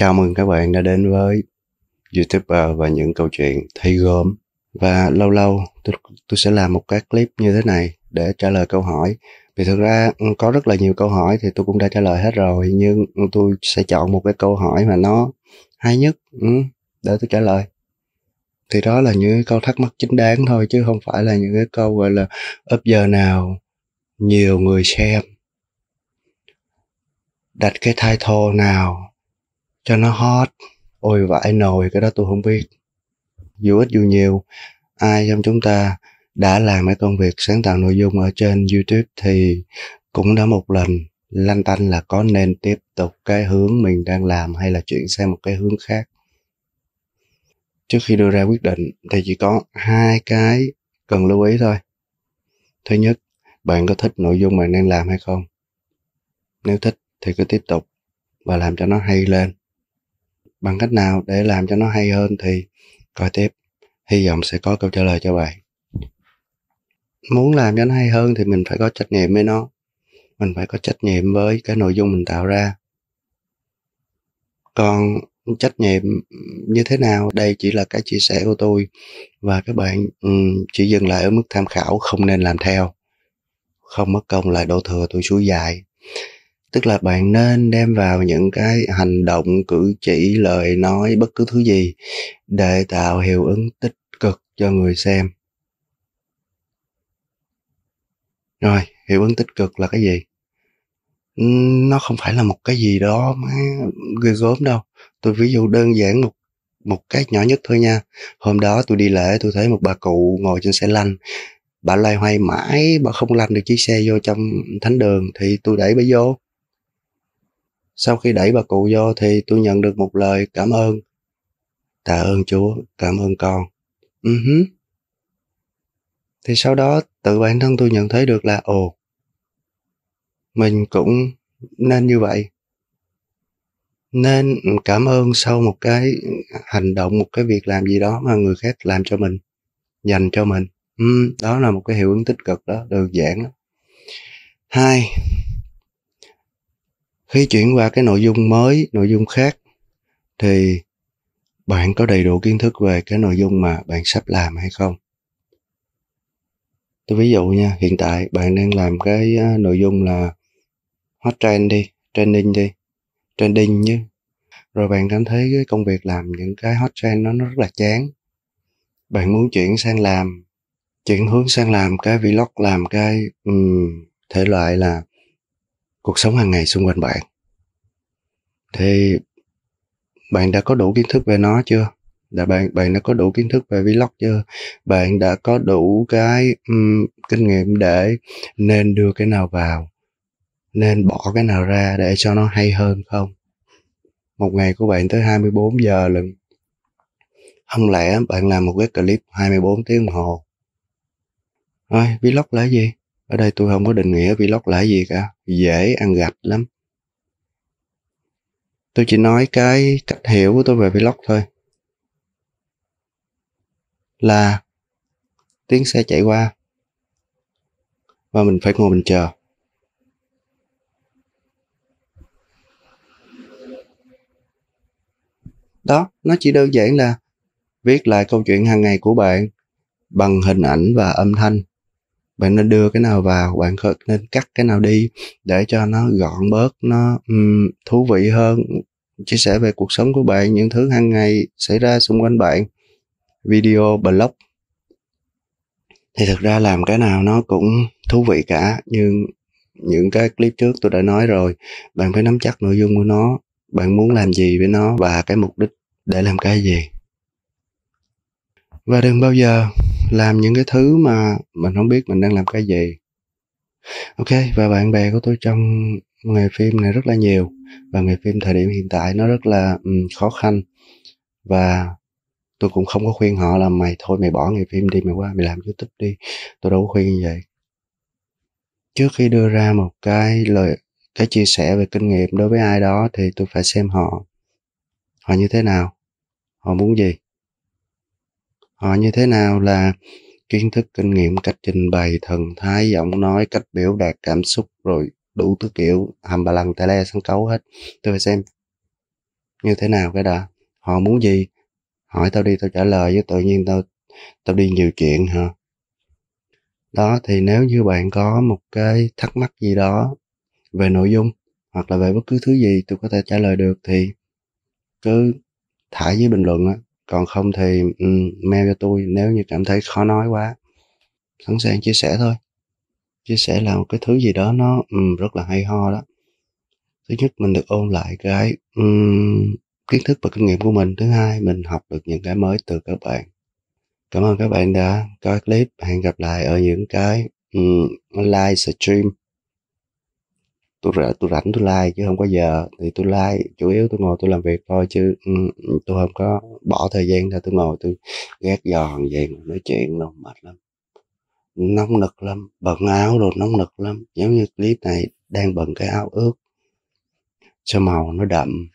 Chào mừng các bạn đã đến với YouTuber à, và những câu chuyện thi gom. Và lâu lâu tôi, tôi sẽ làm một cái clip như thế này để trả lời câu hỏi. Vì thực ra ừ, có rất là nhiều câu hỏi thì tôi cũng đã trả lời hết rồi. Nhưng tôi sẽ chọn một cái câu hỏi mà nó hay nhất ừ, để tôi trả lời. Thì đó là những câu thắc mắc chính đáng thôi chứ không phải là những cái câu gọi là ấp giờ nào nhiều người xem đặt cái title nào cho nó hot ôi vãi nồi cái đó tôi không biết dù ít dù nhiều ai trong chúng ta đã làm cái công việc sáng tạo nội dung ở trên youtube thì cũng đã một lần lanh tanh là có nên tiếp tục cái hướng mình đang làm hay là chuyển sang một cái hướng khác trước khi đưa ra quyết định thì chỉ có hai cái cần lưu ý thôi thứ nhất bạn có thích nội dung bạn đang làm hay không nếu thích thì cứ tiếp tục và làm cho nó hay lên bằng cách nào để làm cho nó hay hơn thì coi tiếp hy vọng sẽ có câu trả lời cho bạn muốn làm cho nó hay hơn thì mình phải có trách nhiệm với nó mình phải có trách nhiệm với cái nội dung mình tạo ra còn trách nhiệm như thế nào đây chỉ là cái chia sẻ của tôi và các bạn chỉ dừng lại ở mức tham khảo không nên làm theo không mất công lại đổ thừa tôi suối dài tức là bạn nên đem vào những cái hành động cử chỉ lời nói bất cứ thứ gì để tạo hiệu ứng tích cực cho người xem rồi hiệu ứng tích cực là cái gì nó không phải là một cái gì đó má ghê gớm đâu tôi ví dụ đơn giản một một cái nhỏ nhất thôi nha hôm đó tôi đi lễ tôi thấy một bà cụ ngồi trên xe lăn bà loay hoay mãi bà không làm được chiếc xe vô trong thánh đường thì tôi đẩy bà vô sau khi đẩy bà cụ vô thì tôi nhận được một lời cảm ơn. Tạ ơn Chúa, cảm ơn con. Uh-huh. Thì sau đó tự bản thân tôi nhận thấy được là ồ, mình cũng nên như vậy. Nên cảm ơn sau một cái hành động, một cái việc làm gì đó mà người khác làm cho mình, dành cho mình. Ừ, đó là một cái hiệu ứng tích cực đó, đơn giản Hai, khi chuyển qua cái nội dung mới nội dung khác thì bạn có đầy đủ kiến thức về cái nội dung mà bạn sắp làm hay không tôi ví dụ nha hiện tại bạn đang làm cái nội dung là hot trend đi trending đi trending chứ rồi bạn cảm thấy cái công việc làm những cái hot trend nó, rất là chán bạn muốn chuyển sang làm chuyển hướng sang làm cái vlog làm cái um, thể loại là cuộc sống hàng ngày xung quanh bạn thì bạn đã có đủ kiến thức về nó chưa đã bạn bạn đã có đủ kiến thức về vlog chưa bạn đã có đủ cái um, kinh nghiệm để nên đưa cái nào vào nên bỏ cái nào ra để cho nó hay hơn không một ngày của bạn tới 24 giờ lần không lẽ bạn làm một cái clip 24 tiếng đồng hồ rồi vlog là gì ở đây tôi không có định nghĩa vlog là gì cả dễ ăn gạch lắm tôi chỉ nói cái cách hiểu của tôi về vlog thôi là tiếng xe chạy qua và mình phải ngồi mình chờ đó nó chỉ đơn giản là viết lại câu chuyện hàng ngày của bạn bằng hình ảnh và âm thanh bạn nên đưa cái nào vào bạn nên cắt cái nào đi để cho nó gọn bớt nó um, thú vị hơn chia sẻ về cuộc sống của bạn những thứ hàng ngày xảy ra xung quanh bạn video blog thì thực ra làm cái nào nó cũng thú vị cả nhưng những cái clip trước tôi đã nói rồi bạn phải nắm chắc nội dung của nó bạn muốn làm gì với nó và cái mục đích để làm cái gì và đừng bao giờ làm những cái thứ mà mình không biết mình đang làm cái gì ok và bạn bè của tôi trong nghề phim này rất là nhiều và nghề phim thời điểm hiện tại nó rất là um, khó khăn và tôi cũng không có khuyên họ là mày thôi mày bỏ nghề phim đi mày qua mày làm youtube đi tôi đâu có khuyên như vậy trước khi đưa ra một cái lời cái chia sẻ về kinh nghiệm đối với ai đó thì tôi phải xem họ họ như thế nào họ muốn gì họ ờ, như thế nào là kiến thức kinh nghiệm cách trình bày thần thái giọng nói cách biểu đạt cảm xúc rồi đủ thứ kiểu hầm bà lần tè le sân cấu hết tôi phải xem như thế nào cái đã họ muốn gì hỏi tao đi tao trả lời với tự nhiên tao tao đi nhiều chuyện hả đó thì nếu như bạn có một cái thắc mắc gì đó về nội dung hoặc là về bất cứ thứ gì tôi có thể trả lời được thì cứ thả dưới bình luận á còn không thì um, mail cho tôi nếu như cảm thấy khó nói quá sẵn sàng chia sẻ thôi chia sẻ là một cái thứ gì đó nó um, rất là hay ho đó thứ nhất mình được ôn lại cái um, kiến thức và kinh nghiệm của mình thứ hai mình học được những cái mới từ các bạn cảm ơn các bạn đã coi clip hẹn gặp lại ở những cái um, live stream tôi rảnh tôi rảnh tôi like chứ không có giờ thì tôi like chủ yếu tôi ngồi tôi làm việc thôi chứ ừ, tôi không có bỏ thời gian ra tôi ngồi tôi ghét giòn vậy mà nói chuyện đâu mệt lắm nóng nực lắm bận áo rồi nóng nực lắm giống như clip này đang bận cái áo ướt cho màu nó đậm